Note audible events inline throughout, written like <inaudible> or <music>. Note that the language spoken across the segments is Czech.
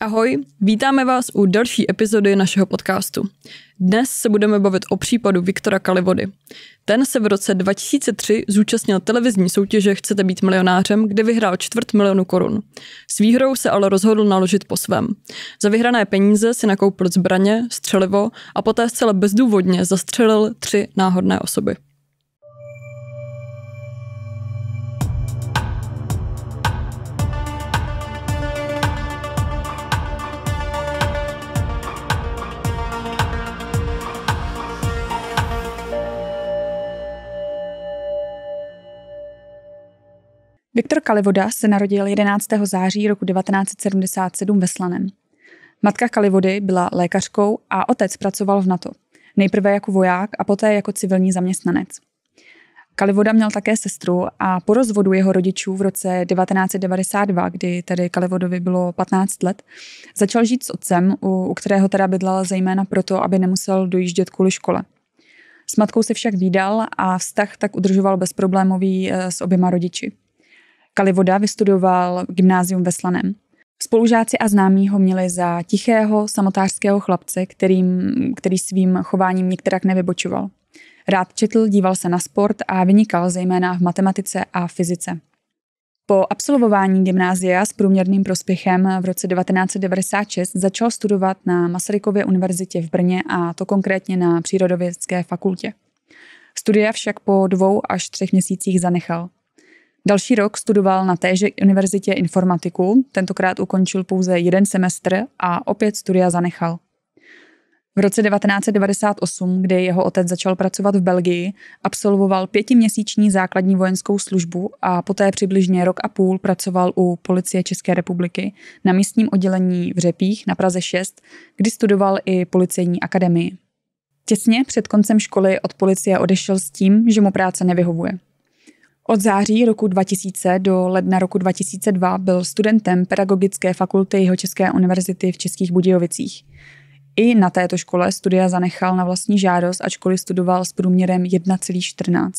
Ahoj, vítáme vás u další epizody našeho podcastu. Dnes se budeme bavit o případu Viktora Kalivody. Ten se v roce 2003 zúčastnil televizní soutěže Chcete být milionářem, kde vyhrál čtvrt milionu korun. S výhrou se ale rozhodl naložit po svém. Za vyhrané peníze si nakoupil zbraně, střelivo a poté zcela bezdůvodně zastřelil tři náhodné osoby. Viktor Kalivoda se narodil 11. září roku 1977 ve Slanem. Matka Kalivody byla lékařkou a otec pracoval v NATO. Nejprve jako voják a poté jako civilní zaměstnanec. Kalivoda měl také sestru a po rozvodu jeho rodičů v roce 1992, kdy tedy Kalivodovi bylo 15 let, začal žít s otcem, u, u kterého teda bydlel zejména proto, aby nemusel dojíždět kvůli škole. S matkou se však výdal a vztah tak udržoval bezproblémový eh, s oběma rodiči. Kalivoda vystudoval gymnázium ve Slanem. Spolužáci a známí ho měli za tichého samotářského chlapce, kterým, který svým chováním některak nevybočoval. Rád četl, díval se na sport a vynikal zejména v matematice a fyzice. Po absolvování gymnázia s průměrným prospěchem v roce 1996 začal studovat na Masarykově univerzitě v Brně a to konkrétně na Přírodovědské fakultě. Studia však po dvou až třech měsících zanechal. Další rok studoval na téže univerzitě informatiku, tentokrát ukončil pouze jeden semestr a opět studia zanechal. V roce 1998, kdy jeho otec začal pracovat v Belgii, absolvoval pětiměsíční základní vojenskou službu a poté přibližně rok a půl pracoval u policie České republiky na místním oddělení v Řepích na Praze 6, kdy studoval i policejní akademii. Těsně před koncem školy od policie odešel s tím, že mu práce nevyhovuje. Od září roku 2000 do ledna roku 2002 byl studentem Pedagogické fakulty České univerzity v Českých Budějovicích. I na této škole studia zanechal na vlastní žádost, ačkoliv studoval s průměrem 1,14.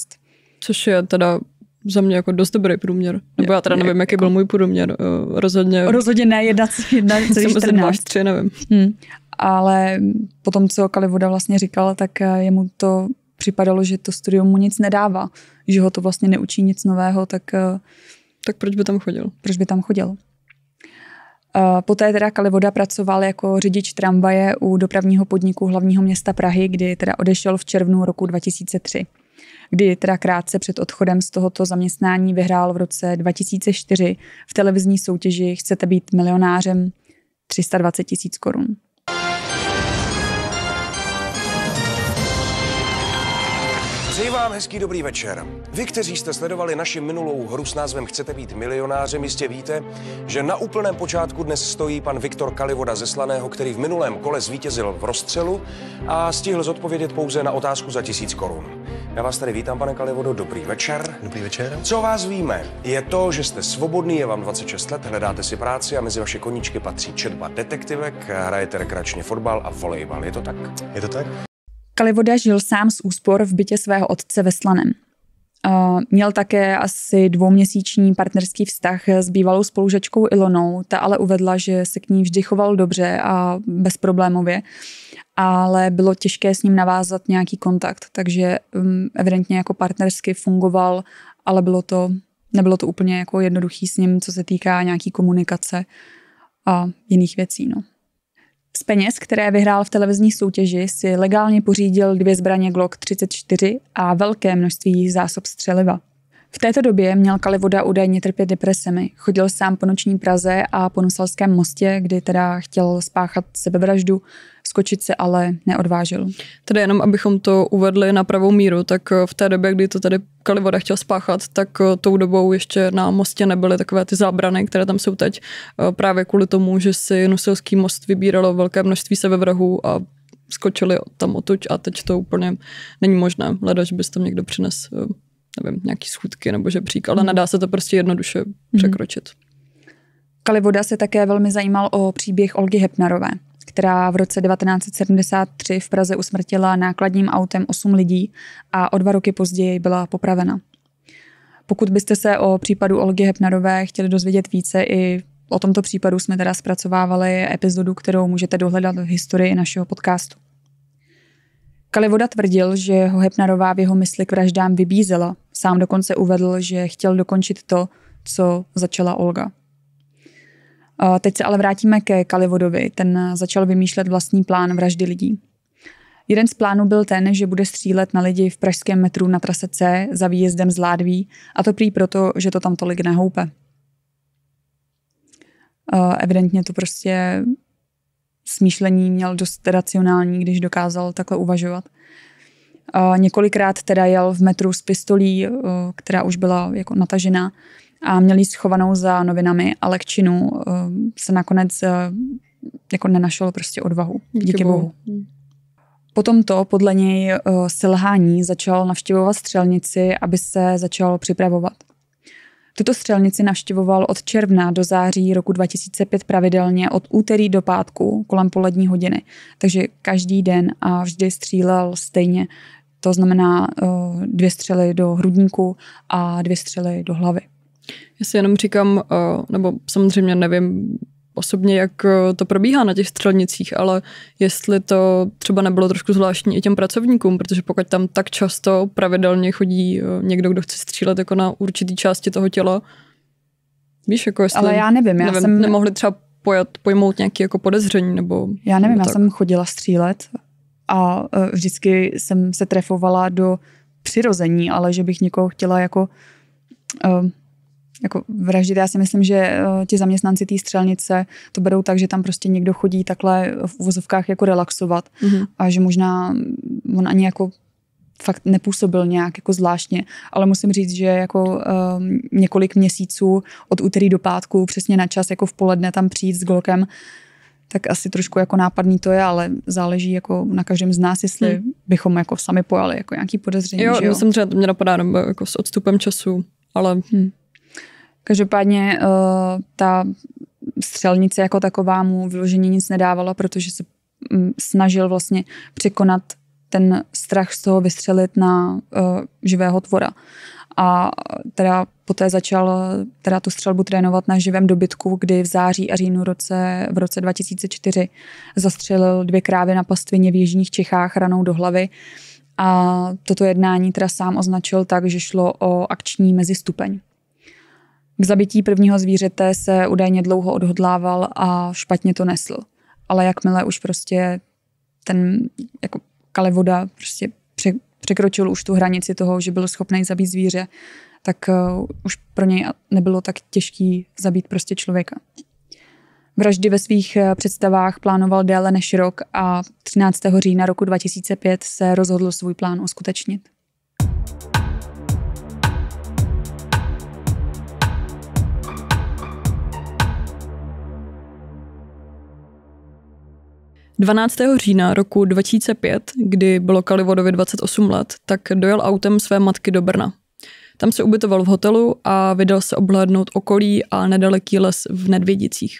Což je teda za mě jako dost dobrý průměr. Nebo já teda nevím, jaký jako... byl můj průměr. Eh, rozhodně... Rozhodně ne 1,14. <laughs> nevím. Hmm. Ale potom, co Kalivoda vlastně říkal, tak eh, jemu to připadalo, že to studium mu nic nedává, že ho to vlastně neučí nic nového, tak... Eh, tak proč by tam chodil? Proč by tam chodil? Eh, poté teda Kalivoda pracoval jako řidič tramvaje u dopravního podniku hlavního města Prahy, kdy teda odešel v červnu roku 2003 kdy teda krátce před odchodem z tohoto zaměstnání vyhrál v roce 2004 v televizní soutěži Chcete být milionářem 320 tisíc korun. Přeji vám hezký dobrý večer. Vy, kteří jste sledovali naši minulou hru s názvem Chcete být milionářem, jistě víte, že na úplném počátku dnes stojí pan Viktor Kalivoda ze Slaného, který v minulém kole zvítězil v rozstřelu a stihl zodpovědět pouze na otázku za tisíc korun. Já vás tady vítám, pane Kalivodo, dobrý večer. Dobrý večer. Co vás víme, je to, že jste svobodný, je vám 26 let, hledáte si práci a mezi vaše koníčky patří četba detektivek, hrajete rekreačně fotbal a volejbal, je to tak? Je to tak? Kalivoda žil sám z úspor v bytě svého otce ve Slanem. Měl také asi dvouměsíční partnerský vztah s bývalou spolužačkou Ilonou, ta ale uvedla, že se k ní vždy choval dobře a bezproblémově, ale bylo těžké s ním navázat nějaký kontakt, takže mm, evidentně jako partnersky fungoval, ale bylo to, nebylo to úplně jako jednoduchý s ním, co se týká nějaký komunikace a jiných věcí. No. Z peněz, které vyhrál v televizní soutěži, si legálně pořídil dvě zbraně Glock 34 a velké množství zásob střeliva. V této době měl Kalivoda údajně trpět depresemi. Chodil sám po noční Praze a po Nusalském mostě, kdy teda chtěl spáchat sebevraždu, skočit se ale neodvážil. Tedy jenom, abychom to uvedli na pravou míru, tak eh, v té době, kdy to tady Kalivoda chtěl spáchat, tak eh, tou dobou ještě na mostě nebyly takové ty zábrany, které tam jsou teď, eh, právě kvůli tomu, že si Nuselský most vybíralo velké množství sebevrahů a skočili tam otuč a teď to úplně není možné. Ledaž bys tam někdo přines nevím, nějaký schůdky nebo žebřík, ale mhm. nedá se to prostě jednoduše mhm. překročit. Kalivoda se také velmi zajímal o příběh Olgy Hepnarové, která v roce 1973 v Praze usmrtila nákladním autem 8 lidí a o dva roky později byla popravena. Pokud byste se o případu Olgy Hepnarové chtěli dozvědět více, i o tomto případu jsme teda zpracovávali epizodu, kterou můžete dohledat v historii našeho podcastu. Kalivoda tvrdil, že ho Hepnarová v jeho mysli k vraždám vybízela. Sám dokonce uvedl, že chtěl dokončit to, co začala Olga. Teď se ale vrátíme ke Kalivodovi. Ten začal vymýšlet vlastní plán vraždy lidí. Jeden z plánů byl ten, že bude střílet na lidi v pražském metru na trase C za výjezdem z Ládví, a to prý proto, že to tam tolik nehoupe. Evidentně to prostě smýšlení měl dost racionální, když dokázal takhle uvažovat. A několikrát teda jel v metru s pistolí, eh, která už byla jako natažená a měl ji schovanou za novinami, ale k činu eh, se nakonec eh, jako nenašel prostě odvahu. Díky, Díky bohu. bohu. to podle něj selhání začal navštěvovat střelnici, aby se začal připravovat. Tuto střelnici navštěvoval od června do září roku 2005 pravidelně od úterý do pátku kolem polední hodiny. Takže každý den a vždy střílel stejně. To znamená eh, dvě střely do hrudníku a dvě střely do hlavy. Já si jenom říkám, eh, nebo samozřejmě nevím, osobně, jak eh, to probíhá na těch střelnicích, ale jestli to třeba nebylo trošku zvláštní i těm pracovníkům, protože pokud tam tak často pravidelně chodí eh, někdo, kdo chce střílet jako na určitý části toho těla, víš, jako jestli... Ale já nevím, já nevím, jsem... Nemohli třeba pojat, pojmout nějaké jako podezření, nebo... Já nevím, nebo já jsem chodila střílet a eh, vždycky jsem se trefovala do přirození, ale že bych někoho chtěla jako... Uh, jako vraždit. Já si myslím, že eh, ti zaměstnanci té střelnice to berou tak, že tam prostě někdo chodí takhle v vozovkách jako relaxovat mm-hmm. a že možná on ani jako fakt nepůsobil nějak jako zvláštně, ale musím říct, že jako um, několik měsíců od úterý do pátku přesně na čas jako v poledne tam přijít s Glokem, tak asi trošku jako nápadný to je, ale záleží jako na každém z nás, jestli hmm. bychom jako sami pojali jako nějaký podezření. Jo, jo? samozřejmě že mě napadá nebo jako s odstupem času, ale hmm. Každopádně uh, ta střelnice jako taková mu vyložení nic nedávala, protože se mm, snažil vlastně překonat ten strach z toho vystřelit na uh, živého tvora. A teda poté začal eh, teda tu střelbu trénovat na živém dobytku, kdy v září a říjnu roce, v roce 2004 zastřelil dvě krávy na pastvině v jižních Čechách ranou do hlavy. A toto jednání teda sám označil tak, že šlo o akční mezistupeň. K zabití prvního zvířete se údajně dlouho odhodlával a špatně to nesl. Ale jakmile už prostě ten jako kalevoda prostě překročil už tu hranici toho, že byl schopný zabít zvíře, tak eh, už pro něj nebylo tak těžký zabít prostě člověka. Vraždy ve svých eh, představách plánoval déle než rok a 13. října roku 2005 se rozhodl svůj plán uskutečnit. 12. října roku 2005, kdy bylo Kalivodovi 28 let, tak dojel autem své matky do Brna. Tam se ubytoval v hotelu a vydal se obhlédnout okolí a nedaleký les v Nedvědicích.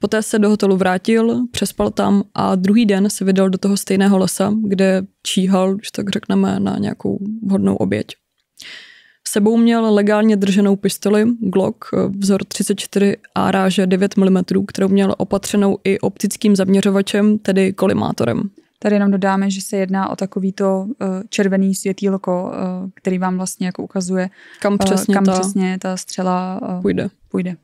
Poté se do hotelu vrátil, přespal tam a druhý den se vydal do toho stejného lesa, kde číhal, když tak řekneme, na nějakou vhodnou oběť. Sebou měl legálně drženou pistoli Glock eh, vzor 34 a ráže 9 mm, kterou měl opatřenou i optickým zaměřovačem, tedy kolimátorem. Tady jenom dodáme, že se jedná o takovýto eh, červený světýlko, eh, který vám vlastně jako ukazuje, kam přesně, kam ta, přesně ta střela půjde. půjde.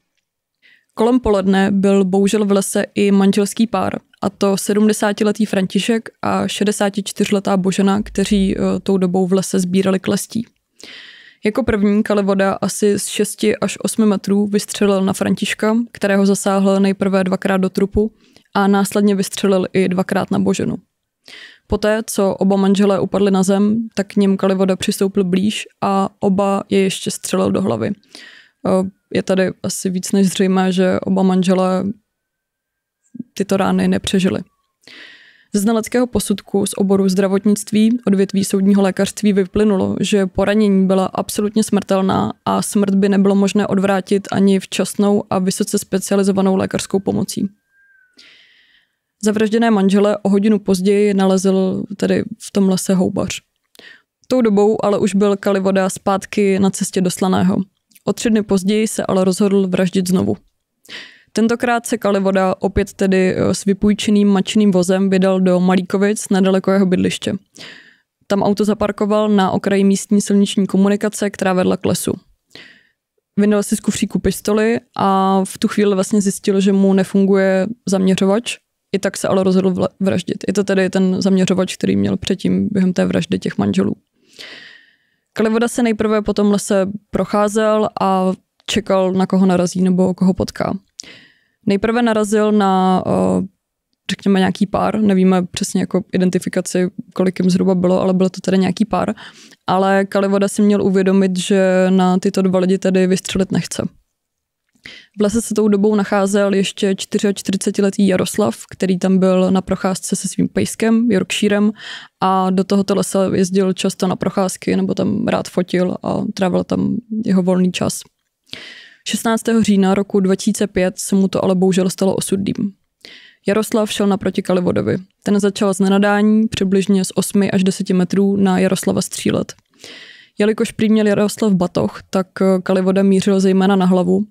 Kolem poledne byl bohužel v lese i manželský pár, a to 70-letý František a 64-letá Božena, kteří tou dobou v lese sbírali klestí. Jako první Kalivoda asi z 6 až 8 metrů vystřelil na Františka, kterého zasáhl nejprve dvakrát do trupu a následně vystřelil i dvakrát na Boženu. Poté, co oba manželé upadli na zem, tak k něm Kalivoda přistoupil blíž a oba je ještě střelil do hlavy. Eh, je tady asi víc než zřejmé, že oba manželé tyto rány nepřežili znaleckého posudku z oboru zdravotnictví odvětví soudního lékařství vyplynulo, že poranění byla absolutně smrtelná a smrt by nebylo možné odvrátit ani včasnou a vysoce specializovanou lékařskou pomocí. Zavražděné manžele o hodinu později nalezl tedy v tom lese houbař. Tou dobou ale už byl Kalivoda zpátky na cestě do Slaného. O tři dny později se ale rozhodl vraždit znovu. Tentokrát se Kalivoda opět tedy eh, s vypůjčeným mačným vozem vydal do Malíkovic nedaleko jeho bydliště. Tam auto zaparkoval na okraji místní silniční komunikace, která vedla k lesu. Vyndal si z kufříku pistoli a v tu chvíli vlastně zjistil, že mu nefunguje zaměřovač. I tak se ale rozhodl vraždit. Je to tedy ten zaměřovač, který měl předtím během té vraždy těch manželů. Kalivoda se nejprve po tom lese procházel a čekal, na koho narazí nebo koho potká. Nejprve narazil na, eh, řekněme, nějaký pár, nevíme přesně jako identifikaci, kolik jim zhruba bylo, ale bylo to tedy nějaký pár, ale Kalivoda si měl uvědomit, že na tyto dva lidi tedy vystřelit nechce. V lese se tou dobou nacházel ještě 44-letý Jaroslav, který tam byl na procházce se svým pejskem, Yorkshirem, a do tohoto lesa jezdil často na procházky nebo tam rád fotil a trávil tam jeho volný čas. 16. října roku 2005 se mu to ale bohužel stalo osudným. Jaroslav šel naproti Kalivodovi. Ten začal z nenadání přibližně z 8 až 10 metrů na Jaroslava střílet. Jelikož prý měl Jaroslav batoh, tak Kalivoda mířil zejména na hlavu.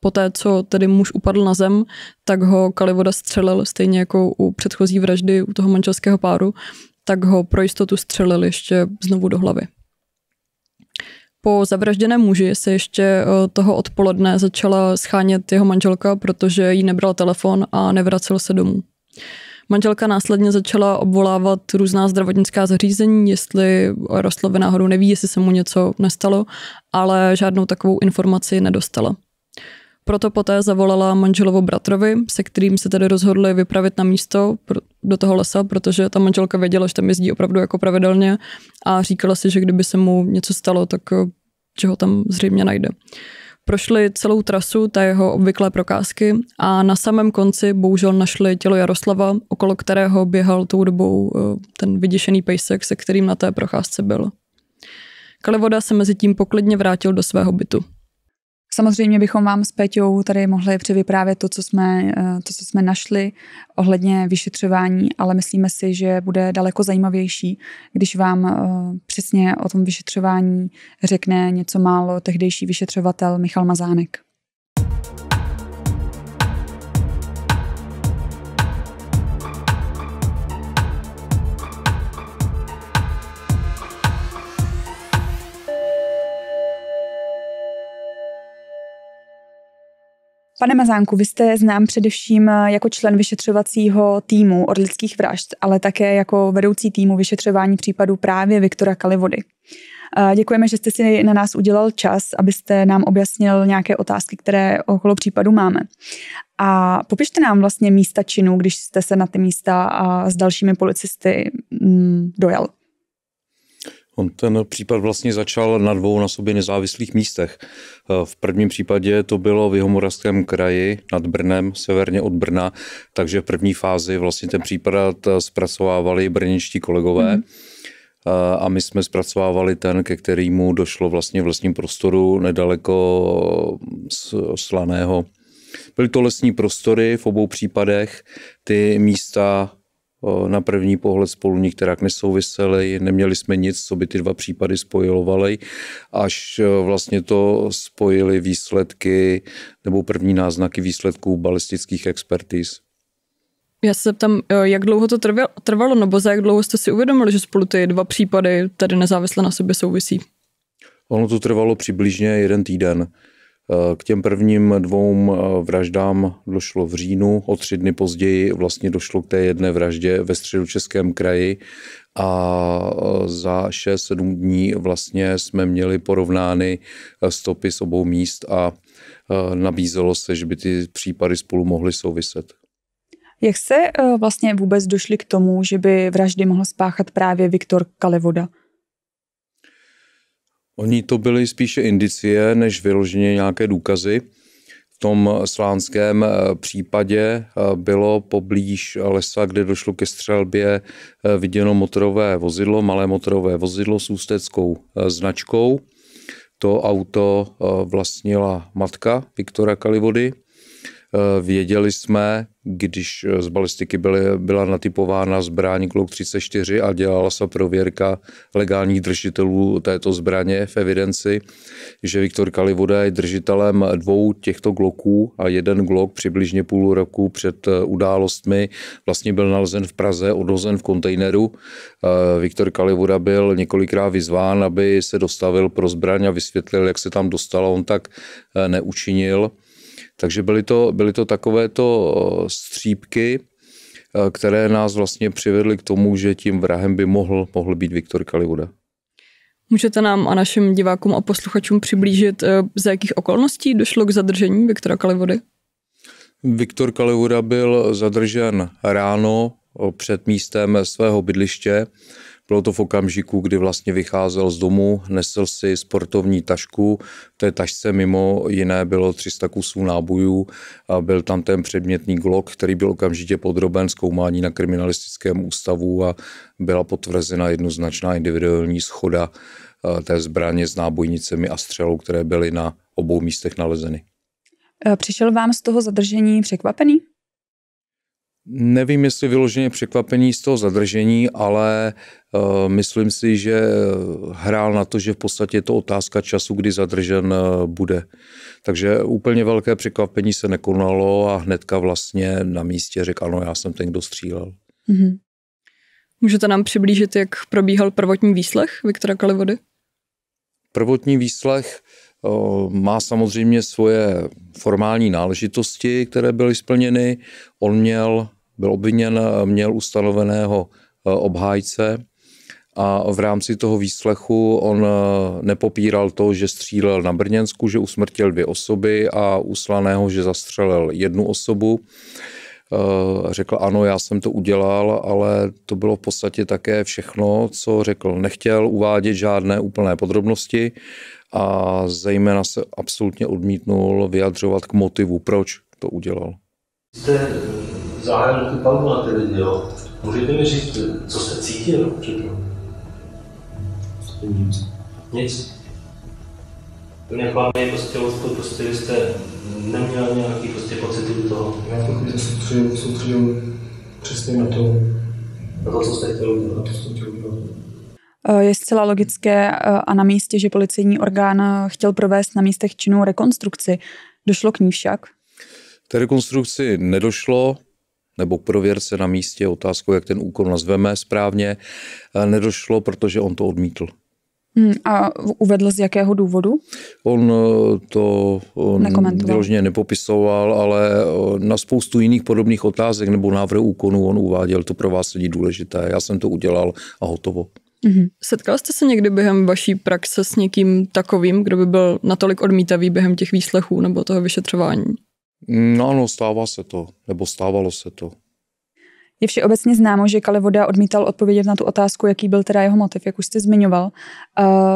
Poté, co tedy muž upadl na zem, tak ho Kalivoda střelil, stejně jako u předchozí vraždy u toho manželského páru, tak ho pro jistotu střelil ještě znovu do hlavy. Po zavražděném muži se ještě eh, toho odpoledne začala schánět jeho manželka, protože jí nebral telefon a nevracel se domů. Manželka následně začala obvolávat různá zdravotnická zařízení, jestli Rostlovi náhodou neví, jestli se mu něco nestalo, ale žádnou takovou informaci nedostala. Proto poté zavolala manželovo bratrovi, se kterým se tedy rozhodli vypravit na místo, do toho lesa, protože ta manželka věděla, že tam jezdí opravdu jako pravidelně a říkala si, že kdyby se mu něco stalo, tak eh, že ho tam zřejmě najde. Prošli celou trasu té jeho obvyklé prokázky a na samém konci bohužel našli tělo Jaroslava, okolo kterého běhal tou dobou eh, ten vyděšený pejsek, se kterým na té procházce byl. Kalivoda se mezi tím poklidně vrátil do svého bytu. Samozřejmě bychom vám s Peťou tady mohli převyprávět to, co jsme, eh, to, co jsme našli ohledně vyšetřování, ale myslíme si, že bude daleko zajímavější, když vám eh, přesně o tom vyšetřování řekne něco málo tehdejší vyšetřovatel Michal Mazánek. Pane Mazánku, vy jste znám především eh, jako člen vyšetřovacího týmu od lidských vražd, ale také jako vedoucí týmu vyšetřování případů právě Viktora Kalivody. Eh, děkujeme, že jste si na nás udělal čas, abyste nám objasnil nějaké otázky, které okolo případu máme. A popište nám vlastně místa činu, když jste se na ty místa a s dalšími policisty mm, dojel. On ten případ vlastně začal na dvou na sobě nezávislých místech. Eh, v prvním případě to bylo v Jihomoravském kraji nad Brnem, severně od Brna, takže v první fázi vlastně ten případ eh, zpracovávali brněčtí kolegové. Mm-hmm a my jsme zpracovávali ten, ke kterému došlo vlastně v lesním prostoru nedaleko Slaného. Byly to lesní prostory v obou případech, ty místa na první pohled spolu nikterak nesouvisely, neměli jsme nic, co by ty dva případy spojilovaly, až e, vlastně to spojili výsledky nebo první náznaky výsledků balistických expertiz. Já se tam, e, jak dlouho to trvalo, nebo za jak dlouho jste si uvědomili, že spolu ty dva případy tady nezávisle na sobě souvisí? Ono to trvalo přibližně jeden týden. K těm prvním dvou eh, vraždám došlo v říjnu, o tři dny později vlastně došlo k té jedné vraždě ve českém kraji a eh, za 6-7 dní vlastně jsme měli porovnány eh, stopy s obou míst a nabízelo se, že by ty případy spolu mohly souviset. Jak se vlastně vůbec došli k tomu, že by vraždy mohl spáchat právě Viktor Kalevoda? Oni to byly spíše indicie než vyloženě nějaké důkazy. V tom slánském eh, případě eh, bylo poblíž lesa, kde došlo ke střelbě, eh, viděno motorové vozidlo, malé motorové vozidlo s ústeckou značkou. To auto vlastnila matka Viktora Kalivody Eh, věděli jsme, když eh, z balistiky byly, byla natypována zbraň Glock 34 a dělala se prověrka legálních držitelů této zbraně v evidenci, že Viktor Kalivoda je držitelem dvou těchto Glocků a jeden Glock přibližně půl roku před eh, událostmi vlastně byl nalezen v Praze, odhozen v kontejneru. Viktor Kalivoda byl několikrát vyzván, aby se dostavil pro zbraň a vysvětlil, jak se tam dostal, On tak neučinil. Takže byly to, byly to takovéto střípky, e, které nás vlastně přivedly k tomu, že tím vrahem by mohl, mohl být Viktor Kalivuda. Můžete nám a našim divákům a posluchačům přiblížit, e, za jakých okolností došlo k zadržení Viktora Kalivody? Viktor Kalivoda byl zadržen ráno před místem svého bydliště bylo to v okamžiku, kdy vlastně vycházel z domu, nesl si sportovní tašku, v té tašce mimo jiné bylo 300 kusů nábojů, a byl tam ten předmětný glok, který byl okamžitě podroben zkoumání na kriminalistickém ústavu a byla potvrzena jednoznačná individuální schoda eh, té zbraně s nábojnicemi a střelou, které byly na obou místech nalezeny. Eh, přišel vám z toho zadržení překvapený? Nevím, jestli vyloženě překvapení z toho zadržení, ale eh, myslím si, že hrál na to, že v podstatě je to otázka času, kdy zadržen eh, bude. Takže úplně velké překvapení se nekonalo a hnedka vlastně na místě řekl, ano, já jsem ten, kdo střílel. Mm-hmm. Můžete nám přiblížit, jak probíhal prvotní výslech Viktora Kalivody? Prvotní výslech eh, má samozřejmě svoje formální náležitosti, které byly splněny. On měl byl obviněn, měl ustanoveného eh, obhájce a v rámci toho výslechu on eh, nepopíral to, že střílel na Brněnsku, že usmrtil dvě osoby a uslaného, že zastřelil jednu osobu eh, řekl ano, já jsem to udělal, ale to bylo v podstatě také všechno, co řekl. Nechtěl uvádět žádné úplné podrobnosti a zejména se absolutně odmítnul vyjadřovat k motivu, proč to udělal. Jste eh, zahájil tu palbu na ty lidi, jo. Můžete mi říct, eh, co jste cítil tom? Nic. Nic. To mě klame prostě od to, prostě vy jste neměl nějaký prostě pocit, do toho. Já to chvíli soustředil, soustředil přesně na to, na to, co jste chtěl udělat. Na to, co jste chtěl udělat. Eh, je zcela logické a na místě, že policejní orgán chtěl provést na místech činů rekonstrukci. Došlo k ní však, té rekonstrukci nedošlo, nebo k prověrce na místě, otázkou, jak ten úkol nazveme správně, nedošlo, protože on to odmítl. Hmm, a uvedl z jakého důvodu? On eh, to vyloženě nepopisoval, ale eh, na spoustu jiných podobných otázek nebo návrhů úkonů on uváděl, to pro vás není důležité, já jsem to udělal a hotovo. hmm Setkal jste se někdy během vaší praxe s někým takovým, kdo by byl natolik odmítavý během těch výslechů nebo toho vyšetřování? Mm, no ano, stává se to, nebo stávalo se to. Je všeobecně známo, že Kalivoda odmítal odpovědět na tu otázku, jaký byl teda jeho motiv, jak už jste zmiňoval.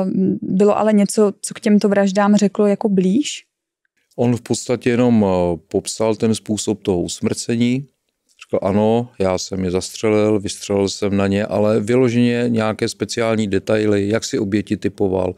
Mm, bylo ale něco, co k těmto vraždám řeklo jako blíž? On v podstatě jenom eh, popsal ten způsob toho usmrcení. Řekl, ano, já jsem je zastřelil, vystřelil jsem na ně, ale vyloženě nějaké speciální detaily, jak si oběti typoval,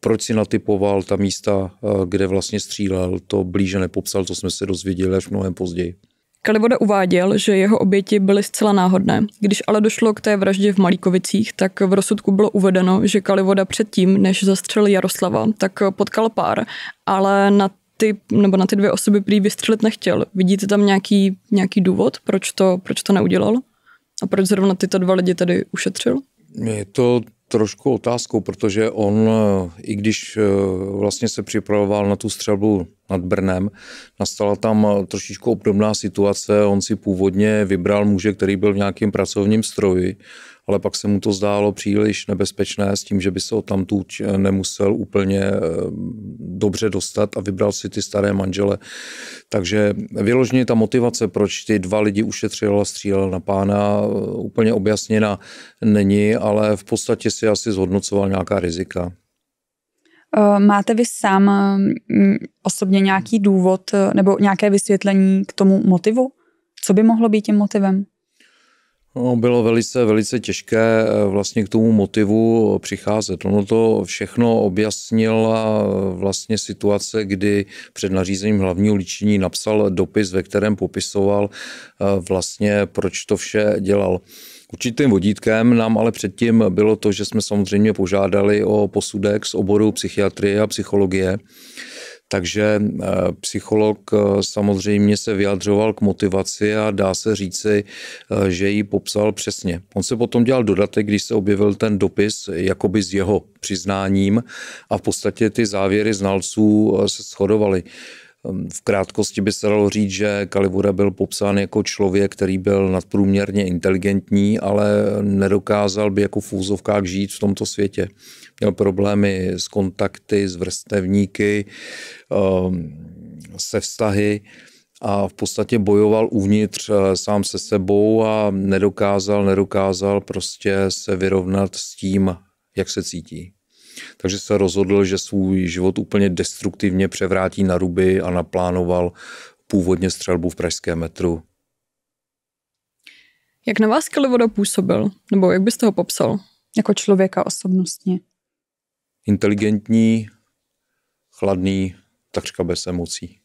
proč si natypoval ta místa, eh, kde vlastně střílel, to blíže nepopsal, to jsme se dozvěděli až mnohem později. Kalivoda uváděl, že jeho oběti byly zcela náhodné. Když ale došlo k té vraždě v Malíkovicích, tak v rozsudku bylo uvedeno, že Kalivoda předtím, než zastřelil Jaroslava, tak potkal pár, ale na ty, nebo na ty dvě osoby prý vystřelit nechtěl. Vidíte tam nějaký, nějaký důvod, proč to, proč to neudělal? A proč zrovna tyto dva lidi tady ušetřil? Je to trošku otázkou, protože on, e, i když e, vlastně se připravoval na tu střelbu nad Brnem, nastala tam e, trošičku obdobná situace. On si původně vybral muže, který byl v nějakém pracovním stroji ale pak se mu to zdálo příliš nebezpečné s tím, že by se o tamtuť eh, nemusel úplně eh, dobře dostat a vybral si ty staré manžele. Takže vyloženě ta motivace, proč ty dva lidi ušetřil a střílel na pána, eh, úplně objasněna není, ale v podstatě si asi zhodnocoval nějaká rizika. Máte vy sám mm, osobně nějaký důvod nebo nějaké vysvětlení k tomu motivu? Co by mohlo být tím motivem? No, bylo velice, velice těžké eh, vlastně k tomu motivu přicházet. Ono to všechno objasnila eh, vlastně situace, kdy před nařízením hlavního líčení napsal dopis, ve kterém popisoval eh, vlastně, proč to vše dělal. Určitým vodítkem nám ale předtím bylo to, že jsme samozřejmě požádali o posudek z oboru psychiatrie a psychologie. Takže eh, psycholog eh, samozřejmě se vyjadřoval k motivaci a dá se říci, eh, že ji popsal přesně. On se potom dělal dodatek, když se objevil ten dopis jakoby s jeho přiznáním a v podstatě ty závěry znalců se shodovaly. Ehm, v krátkosti by se dalo říct, že Kalivura byl popsán jako člověk, který byl nadprůměrně inteligentní, ale nedokázal by jako v úzovkách žít v tomto světě. Měl problémy s kontakty, s vrstevníky, ehm, se vztahy a v podstatě bojoval uvnitř eh, sám se sebou a nedokázal, nedokázal prostě se vyrovnat s tím, jak se cítí takže se rozhodl, že svůj život úplně destruktivně převrátí na ruby a naplánoval původně střelbu v pražském metru. Jak na vás Kalivoda působil? Nebo jak byste ho popsal? Jako člověka osobnostně. Inteligentní, chladný, takřka bez emocí.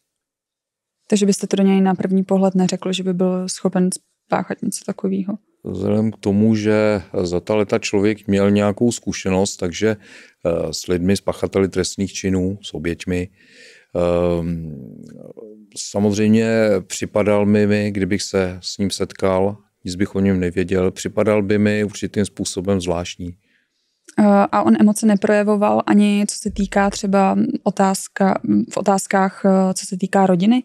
Takže byste to do něj na první pohled neřekl, že by byl schopen spáchat něco takového? vzhledem k tomu, že za ta leta člověk měl nějakou zkušenost, takže eh, s lidmi, s pachateli trestných činů, s oběťmi, ehm, Samozřejmě připadal mi, mi, kdybych se s ním setkal, nic bych o něm nevěděl, připadal by mi určitým způsobem zvláštní. Eh, a on emoce neprojevoval ani co se týká třeba otázka, v otázkách, eh, co se týká rodiny?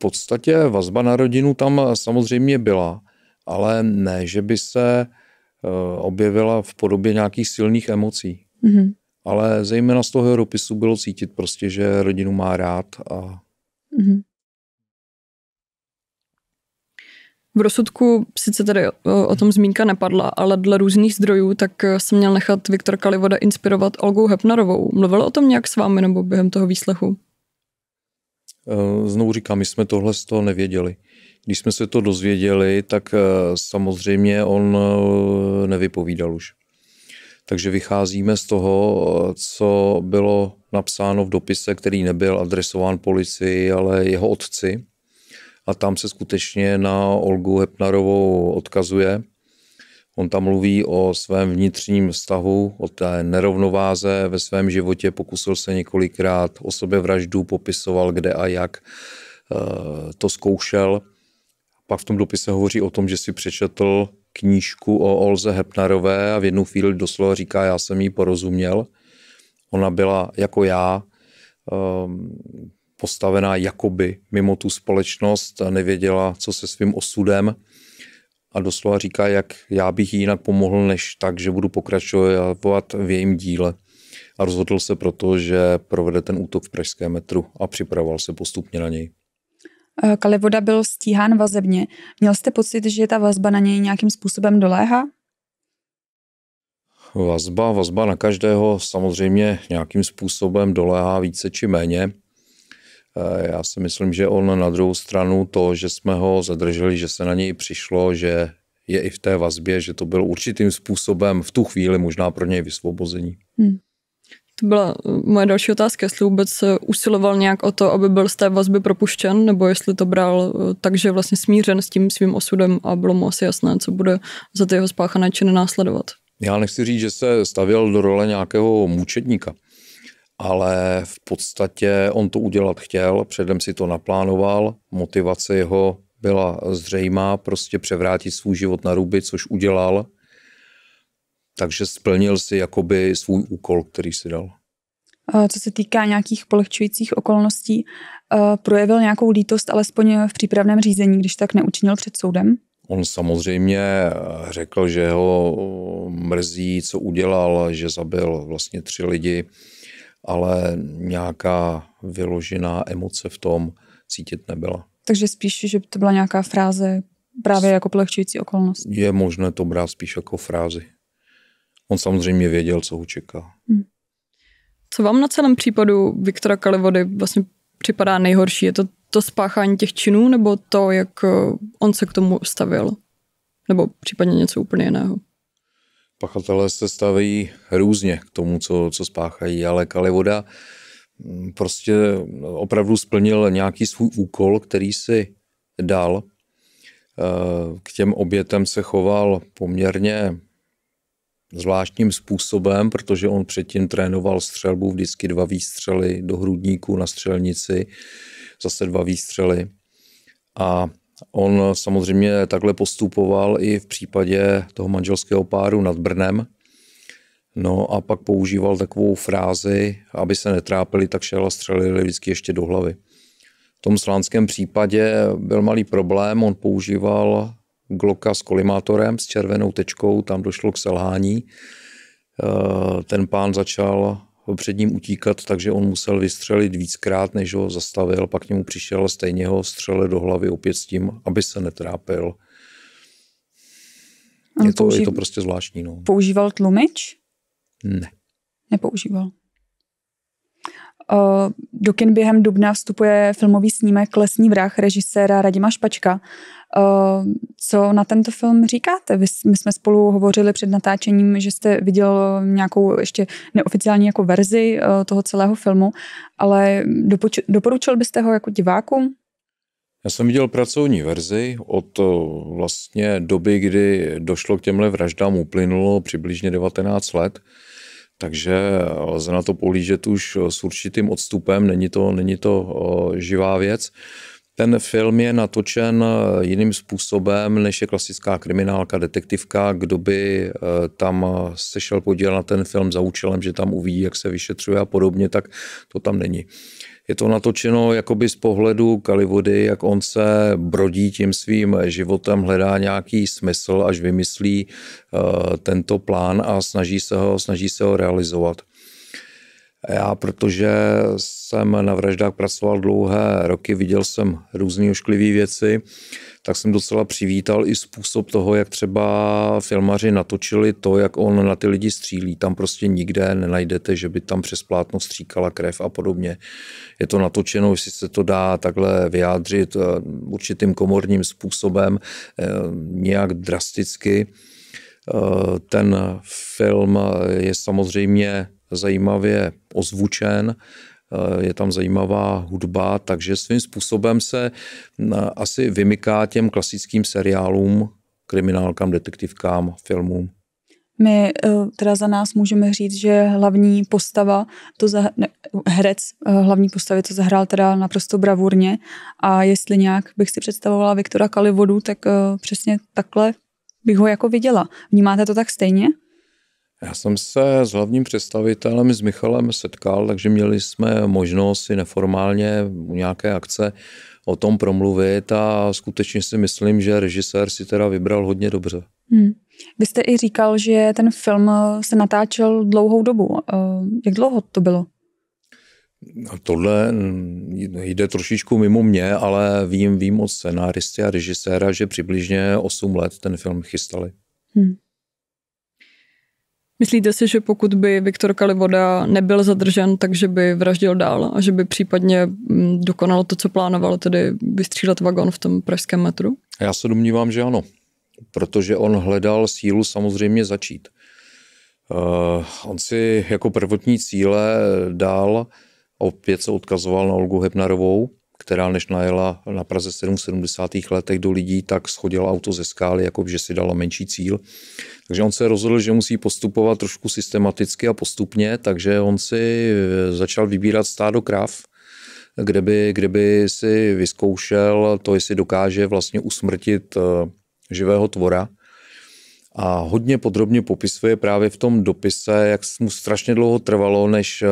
podstatě vazba na rodinu tam samozřejmě byla, ale ne, že by se eh, objevila v podobě nějakých silných emocí. Mm-hmm. Ale zejména z toho jeho dopisu bylo cítit prostě, že rodinu má rád. A... Mm-hmm. V rozsudku sice tady o, eh, o tom zmínka nepadla, ale dle různých zdrojů tak jsem eh, měl nechat Viktor Kalivoda inspirovat Olgou Hepnarovou. Mluvil o tom nějak s vámi nebo během toho výslechu? Eh, znovu říkám, my jsme tohle z toho nevěděli. Když jsme se to dozvěděli, tak eh, samozřejmě on eh, nevypovídal už. Takže vycházíme z toho, co bylo napsáno v dopise, který nebyl adresován policii, ale jeho otci. A tam se skutečně na Olgu Hepnarovou odkazuje – On tam mluví o svém vnitřním vztahu, o té nerovnováze ve svém životě, pokusil se několikrát o vraždu popisoval kde a jak eh, to zkoušel. Pak v tom dopise hovoří o tom, že si přečetl knížku o Olze Hepnarové a v jednu chvíli doslova říká, já jsem jí porozuměl. Ona byla jako já, ehm, postavená jakoby mimo tu společnost, nevěděla, co se svým osudem a doslova říká, jak já bych jí jinak pomohl, než tak, že budu pokračovat v jejím díle. A rozhodl se proto, že provede ten útok v pražské metru a připravoval se postupně na něj. E, Kalivoda byl stíhán vazebně. Měl jste pocit, že ta vazba na něj nějakým způsobem doléhá? Vazba, vazba na každého samozřejmě nějakým způsobem doléhá více či méně. Eh, já si myslím, že on na druhou stranu to, že jsme ho zadrželi, že se na něj přišlo, že je i v té vazbě, že to byl určitým způsobem v tu chvíli možná pro něj vysvobození. Hmm. To byla eh, moje další otázka, jestli vůbec eh, usiloval nějak o to, aby byl z té vazby propuštěn, nebo jestli to bral tak, že vlastně smířen s tím svým osudem a bylo mu asi jasné, co bude za ty jeho spáchané činy následovat. Já nechci říct, že se stavěl do role nějakého mučedníka ale v podstatě on to udělat chtěl, předem si to naplánoval, motivace jeho byla zřejmá, prostě převrátit svůj život na ruby, což udělal, takže splnil si jakoby svůj úkol, který si dal. Co se týká nějakých polehčujících okolností, e, projevil nějakou lítost alespoň v přípravném řízení, když tak neučinil před soudem? On samozřejmě e, řekl, že ho mrzí, co udělal, že zabil vlastně tři lidi, ale nějaká vyložená emoce v tom cítit nebyla. Takže spíš, že to byla nějaká fráze právě jako polehčující okolnost. Je možné to brát spíš jako frázi. On samozřejmě věděl, co ho čeká. Hmm. Co vám na celém případu Viktora Kalivody vlastně připadá nejhorší? Je to to spáchání těch činů, nebo to, jak eh, on se k tomu stavil? Nebo případně něco úplně jiného? pachatelé se staví různě k tomu, co, co spáchají, ale Kalivoda mm, prostě opravdu splnil nějaký svůj úkol, který si dal. Eh, k těm obětem se choval poměrně zvláštním způsobem, protože on předtím trénoval střelbu, vždycky dva výstřely do hrudníku na střelnici, zase dva výstřely. A On samozřejmě takhle postupoval i v případě toho manželského páru nad Brnem. No a pak používal takovou frázi, aby se netrápili, tak šel a střelili vždycky ještě do hlavy. V tom slánském případě byl malý problém, on používal Glocka s kolimátorem, s červenou tečkou, tam došlo k selhání. Eh, ten pán začal před ním utíkat, takže on musel vystřelit víckrát, než ho zastavil, pak k němu přišel stejně ho střelil do hlavy opět s tím, aby se netrápil. je to, je to prostě zvláštní. No. Používal tlumič? Ne. Nepoužíval. Eh, do kin během dubna vstupuje filmový snímek Lesní vrah režiséra Radima Špačka Ehm, co na tento film říkáte? Vy, my jsme spolu hovořili před natáčením, že jste viděl nějakou ještě neoficiální jako verzi eh, toho celého filmu, ale dopoč- doporučil byste ho jako divákům? Já jsem viděl pracovní verzi od eh, vlastně doby, kdy došlo k těmhle vraždám, uplynulo přibližně 19 let, takže eh, lze na to pohlížet už s určitým odstupem, není to, není to živá věc. Ten film je natočen eh, jiným způsobem, než je klasická kriminálka, detektivka. Kdo by eh, tam eh, se šel podívat na ten film za účelem, že tam uvidí, jak se vyšetřuje a podobně, tak to tam není. Je to natočeno jakoby z pohledu Kalivody, jak on se brodí tím svým životem, hledá nějaký smysl, až vymyslí uh, tento plán a snaží se ho, snaží se ho realizovat. Já, protože jsem na vraždách pracoval dlouhé roky, viděl jsem různé ošklivé věci, tak jsem docela přivítal i způsob toho, jak třeba filmaři natočili to, jak on na ty lidi střílí. Tam prostě nikde nenajdete, že by tam přes plátno stříkala krev a podobně. Je to natočeno, jestli se to dá takhle vyjádřit eh, určitým komorním způsobem, eh, nějak drasticky. Eh, ten film je samozřejmě zajímavě ozvučen, eh, je tam zajímavá hudba, takže svým způsobem se eh, asi vymyká těm klasickým seriálům, kriminálkám, detektivkám, filmům. My eh, teda za nás můžeme říct, že hlavní postava, to za, ne, herec hlavní postavy to zahrál teda naprosto bravurně a jestli nějak bych si představovala Viktora Kalivodu, tak přesně takhle bych ho jako viděla. Vnímáte to tak stejně? Já jsem se s hlavním představitelem, s Michalem setkal, takže měli jsme možnost si neformálně u nějaké akce o tom promluvit a skutečně si myslím, že režisér si teda vybral hodně dobře. Hmm. Vy jste i říkal, že ten film se natáčel dlouhou dobu. Eh, jak dlouho to bylo? No, tohle mm, jde trošičku mimo mě, ale vím, vím od scenáristy a režiséra, že přibližně 8 let ten film chystali. Hmm. Myslíte si, že pokud by Viktor Kalivoda nebyl zadržen, takže by vraždil dál a že by případně mm, dokonalo to, co plánoval, tedy vystřílet vagon v tom pražském metru? Já se domnívám, že ano, protože on hledal sílu samozřejmě začít. Uh, on si jako prvotní cíle dal, opět se odkazoval na Olgu Hebnarovou, která než najela na Praze 7 v 70. letech do lidí, tak schodila auto ze skály, jako že si dala menší cíl. Takže on se rozhodl, že musí postupovat trošku systematicky a postupně, takže on si eh, začal vybírat stádo krav, kde by, kde by si vyzkoušel to, jestli dokáže vlastně usmrtit eh, živého tvora, a hodně podrobně popisuje právě v tom dopise, jak mu strašně dlouho trvalo, než eh,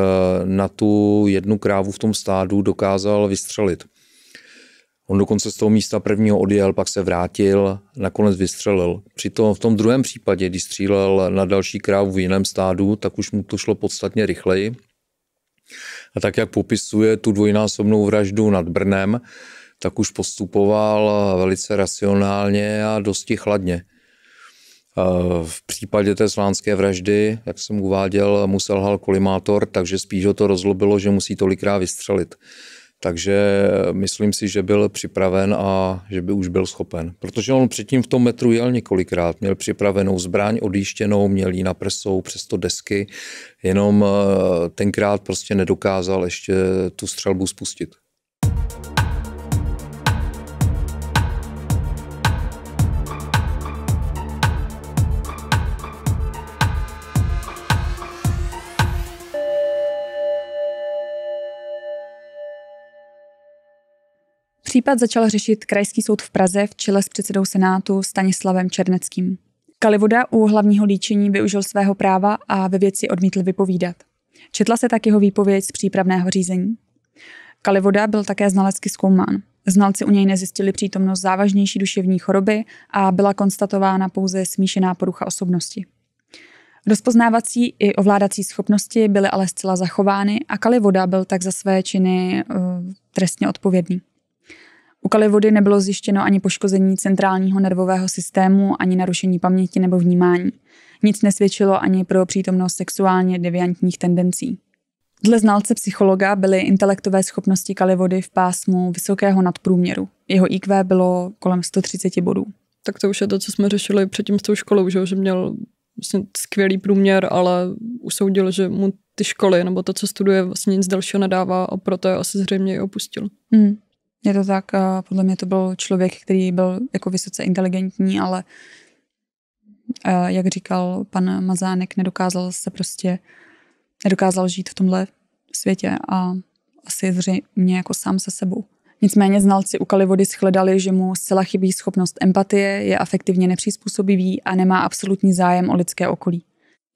na tu jednu krávu v tom stádu dokázal vystřelit. On dokonce z toho místa prvního odjel, pak se vrátil, nakonec vystřelil. Přitom v tom druhém případě, když střílel na další krávu v jiném stádu, tak už mu to šlo podstatně rychleji. A tak, jak popisuje tu dvojnásobnou vraždu nad Brnem, tak už postupoval eh, velice racionálně a dosti chladně. Eh, v případě té slánské vraždy, jak jsem uváděl, musel hal kolimátor, takže spíš ho to rozlobilo, že musí tolikrát vystřelit. Takže eh, myslím si, že byl připraven a že by už byl schopen. Protože on předtím v tom metru jel několikrát. Měl připravenou zbraň odjištěnou, měl ji na prsou, přesto desky. Jenom eh, tenkrát prostě nedokázal ještě tu střelbu spustit. Případ začal řešit Krajský soud v Praze v čele s předsedou Senátu Stanislavem Černeckým. Kalivoda u hlavního líčení využil svého práva a ve věci odmítl vypovídat. Četla se tak jeho výpověď z přípravného řízení. Kalivoda byl také znalecky zkoumán. Znalci u něj nezjistili přítomnost závažnější duševní choroby a byla konstatována pouze smíšená porucha osobnosti. Rozpoznávací i ovládací schopnosti byly ale zcela zachovány a Kalivoda byl tak za své činy uh, trestně odpovědný. U kalivody nebylo zjištěno ani poškození centrálního nervového systému, ani narušení paměti nebo vnímání. Nic nesvědčilo ani pro přítomnost sexuálně deviantních tendencí. Dle znalce psychologa byly intelektové schopnosti kalivody v pásmu vysokého nadprůměru. Jeho IQ bylo kolem 130 bodů. Tak to už je to, co jsme řešili předtím s tou školou, že, že měl vlastně skvělý průměr, ale usoudil, že mu ty školy nebo to, co studuje, vlastně nic dalšího nedává a proto je asi zřejmě i opustil. Hmm. Je to tak, podle mě to byl člověk, který byl jako vysoce inteligentní, ale jak říkal pan Mazánek, nedokázal se prostě, nedokázal žít v tomhle světě a asi zřejmě jako sám se sebou. Nicméně znalci u Kalivody shledali, že mu zcela chybí schopnost empatie, je afektivně nepřizpůsobivý a nemá absolutní zájem o lidské okolí.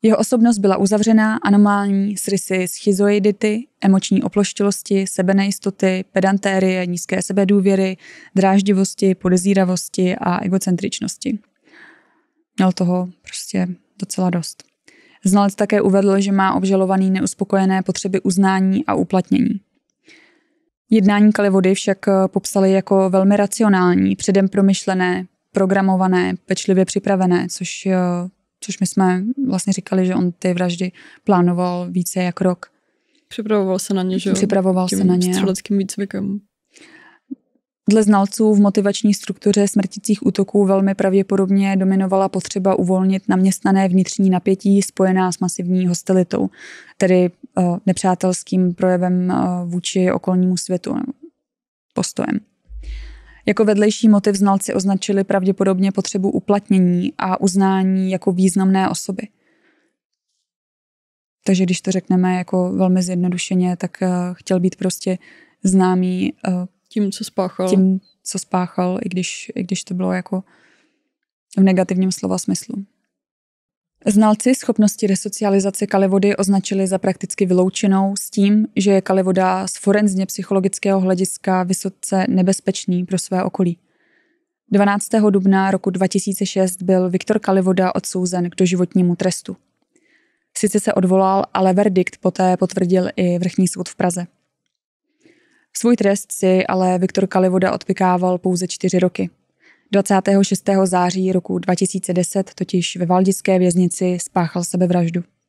Jeho osobnost byla uzavřená, anomální, s rysy schizoidity, emoční oploštilosti, sebenejistoty, pedantérie, nízké sebedůvěry, dráždivosti, podezíravosti a egocentričnosti. Měl toho prostě docela dost. Znalec také uvedl, že má obžalovaný neuspokojené potřeby uznání a uplatnění. Jednání Kalivody však popsali jako velmi racionální, předem promyšlené, programované, pečlivě připravené, což eh, což my jsme vlastně říkali, že on ty vraždy plánoval více jak rok. Připravoval se na ně, že Připravoval Tím se na ně. střeleckým výcvikem. Dle znalců v motivační struktuře smrticích útoků velmi pravděpodobně dominovala potřeba uvolnit naměstnané vnitřní napětí spojená s masivní hostilitou, tedy eh, nepřátelským projevem eh, vůči okolnímu světu postojem. Jako vedlejší motiv znalci označili pravděpodobně potřebu uplatnění a uznání jako významné osoby. Takže když to řekneme jako velmi zjednodušeně, tak eh, chtěl být prostě známý eh, tím, co spáchal. Tím, co spáchal, i když, i když to bylo jako v negativním slova smyslu. Znalci schopnosti resocializace kalivody označili za prakticky vyloučenou s tím, že je kalivoda z forenzně psychologického hlediska vysoce nebezpečný pro své okolí. 12. dubna roku 2006 byl Viktor Kalivoda odsouzen k doživotnímu trestu. Sice se odvolal, ale verdikt poté potvrdil i Vrchní soud v Praze. Svůj trest si ale Viktor Kalivoda odpikával pouze čtyři roky – 26. září roku 2010 totiž ve valdické věznici spáchal sebevraždu.